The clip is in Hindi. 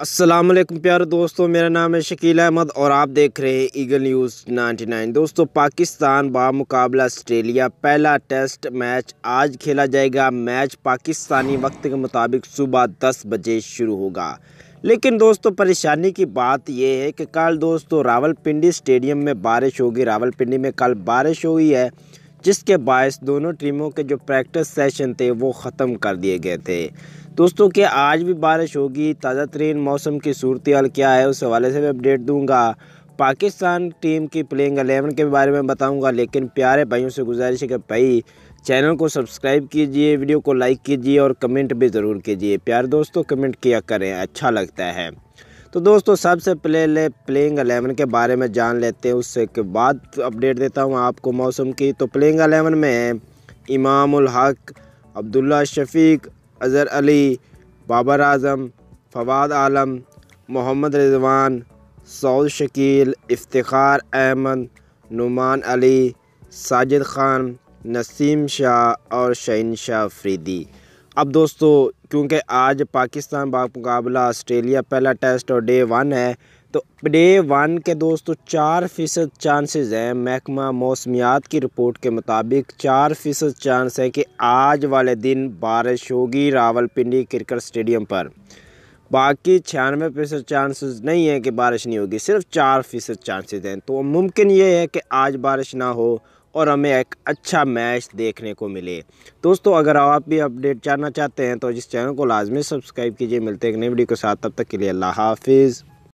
असलम प्यारे दोस्तों मेरा नाम है शकील अहमद और आप देख रहे हैं ईगल न्यूज़ 99 दोस्तों पाकिस्तान बामुकाबला आस्ट्रेलिया पहला टेस्ट मैच आज खेला जाएगा मैच पाकिस्तानी वक्त के मुताबिक सुबह 10 बजे शुरू होगा लेकिन दोस्तों परेशानी की बात यह है कि कल दोस्तों रावलपिंडी स्टेडियम में बारिश होगी रावलपिंडी में कल बारिश हुई है जिसके बायस दोनों टीमों के जो प्रैक्टिस सेशन थे वो ख़त्म कर दिए गए थे दोस्तों क्या आज भी बारिश होगी ताज़ा तरीन मौसम की सूरत हाल क्या है उस हवाले से मैं अपडेट दूंगा पाकिस्तान टीम की प्लेइंग एलेवन के बारे में बताऊंगा लेकिन प्यारे भाइयों से गुजारिश है कि भाई चैनल को सब्सक्राइब कीजिए वीडियो को लाइक कीजिए और कमेंट भी ज़रूर कीजिए प्यारे दोस्तों कमेंट किया करें अच्छा लगता है तो दोस्तों सबसे पहले प्लेइंग अलेवन के बारे में जान लेते हैं उससे के बाद अपडेट देता हूँ आपको मौसम की तो प्लेइंग अलेवन में इमाम हक अब्दुल्ला शफीक अजहर अली बाबर आजम फवाद आलम मोहम्मद रिजवान सऊद शकील इफ्तार अहमद नुमान अली साजिद खान नसीम शाह और शहन शाह फ्रीदी अब दोस्तों क्योंकि आज पाकिस्तान मुकाबला ऑस्ट्रेलिया पहला टेस्ट और डे वन है तो डे वन के दोस्तों चार फ़ीसद चांसेस हैं महकमा मौसमियात की रिपोर्ट के मुताबिक चार फ़ीसद चांस है कि आज वाले दिन बारिश होगी रावलपिंडी क्रिकेट स्टेडियम पर बाकी छियानवे फ़ीसद चांसेस नहीं है कि बारिश नहीं होगी सिर्फ चार फ़ीसद चांसेस हैं तो मुमकिन ये है कि आज बारिश ना हो और हमें एक अच्छा मैच देखने को मिले दोस्तों अगर आप भी अपडेट जानना चाहते हैं तो इस चैनल को लाजमी सब्सक्राइब कीजिए मिलते हैं एक नई वीडियो के साथ तब तक के लिए अल्लाह हाफिज़